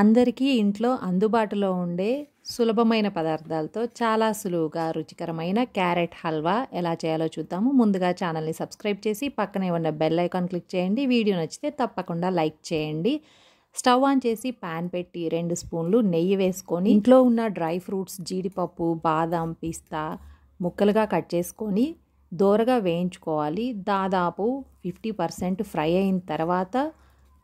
అందరికీ ఇంట్లో అందుబాటులో ఉండే సులభమైన పదార్థాలతో చాలా సులువుగా రుచికరమైన క్యారెట్ హల్వా ఎలా చేయాలో చూద్దాము ముందుగా ఛానల్ని సబ్స్క్రైబ్ చేసి పక్కనే ఉన్న బెల్ ఐకాన్ క్లిక్ చేయండి వీడియో నచ్చితే తప్పకుండా లైక్ చేయండి స్టవ్ ఆన్ చేసి ప్యాన్ పెట్టి రెండు స్పూన్లు నెయ్యి వేసుకొని ఇంట్లో ఉన్న డ్రై ఫ్రూట్స్ జీడిపప్పు బాదం పిస్తా ముక్కలుగా కట్ చేసుకొని దోరగా వేయించుకోవాలి దాదాపు ఫిఫ్టీ పర్సెంట్ ఫ్రై అయిన తర్వాత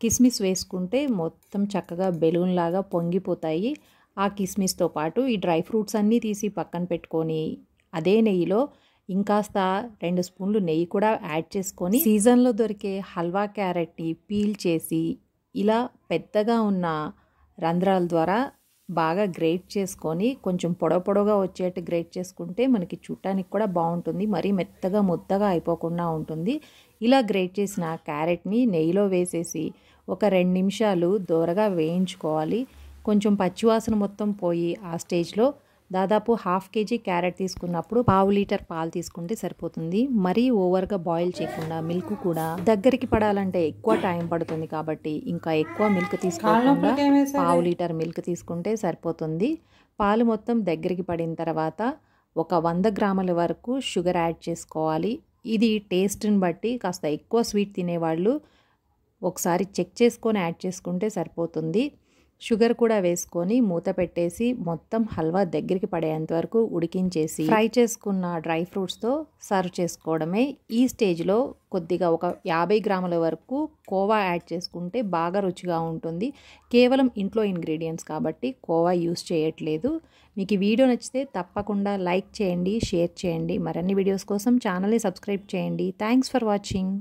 కిస్మిస్ వేసుకుంటే మొత్తం చక్కగా బెలూన్ లాగా పొంగిపోతాయి ఆ కిస్మిస్తో పాటు ఈ డ్రై ఫ్రూట్స్ అన్నీ తీసి పక్కన పెట్టుకొని అదే నెయ్యిలో ఇంకాస్త రెండు స్పూన్లు నెయ్యి కూడా యాడ్ చేసుకొని సీజన్లో దొరికే హల్వా క్యారెట్ని పీల్ చేసి ఇలా పెద్దగా ఉన్న రంధ్రాల ద్వారా బాగా గ్రేట్ చేసుకొని కొంచెం పొడవ పొడవుగా వచ్చేట్టు గ్రేట్ చేసుకుంటే మనకి చూడటానికి కూడా బాగుంటుంది మరీ మెత్తగా ముద్దగా అయిపోకుండా ఉంటుంది ఇలా గ్రేట్ చేసిన క్యారెట్ని నెయ్యిలో వేసేసి ఒక రెండు నిమిషాలు దూరగా వేయించుకోవాలి కొంచెం పచ్చివాసన మొత్తం పోయి ఆ స్టేజ్లో దాదాపు హాఫ్ కేజీ క్యారెట్ తీసుకున్నప్పుడు పావు లీటర్ పాలు తీసుకుంటే సరిపోతుంది మరీ ఓవర్గా బాయిల్ చేయకుండా మిల్క్ కూడా దగ్గరికి పడాలంటే ఎక్కువ టైం పడుతుంది కాబట్టి ఇంకా ఎక్కువ మిల్క్ తీసుకోకుండా పావు లీటర్ మిల్క్ తీసుకుంటే సరిపోతుంది పాలు మొత్తం దగ్గరికి పడిన తర్వాత ఒక వంద గ్రాముల వరకు షుగర్ యాడ్ చేసుకోవాలి ఇది టేస్ట్ని బట్టి కాస్త ఎక్కువ స్వీట్ తినేవాళ్ళు ఒకసారి చెక్ చేసుకొని యాడ్ చేసుకుంటే సరిపోతుంది షుగర్ కూడా వేసుకొని మూత పెట్టేసి మొత్తం హల్వా దగ్గరికి పడేంత వరకు ఉడికించేసి ఫ్రై చేసుకున్న డ్రై ఫ్రూట్స్తో సర్వ్ చేసుకోవడమే ఈ స్టేజ్లో కొద్దిగా ఒక యాభై గ్రాముల వరకు కోవా యాడ్ చేసుకుంటే బాగా రుచిగా ఉంటుంది కేవలం ఇంట్లో ఇంగ్రీడియంట్స్ కాబట్టి కోవా యూస్ చేయట్లేదు మీకు ఈ వీడియో నచ్చితే తప్పకుండా లైక్ చేయండి షేర్ చేయండి మరిన్ని వీడియోస్ కోసం ఛానల్ని సబ్స్క్రైబ్ చేయండి థ్యాంక్స్ ఫర్ వాచింగ్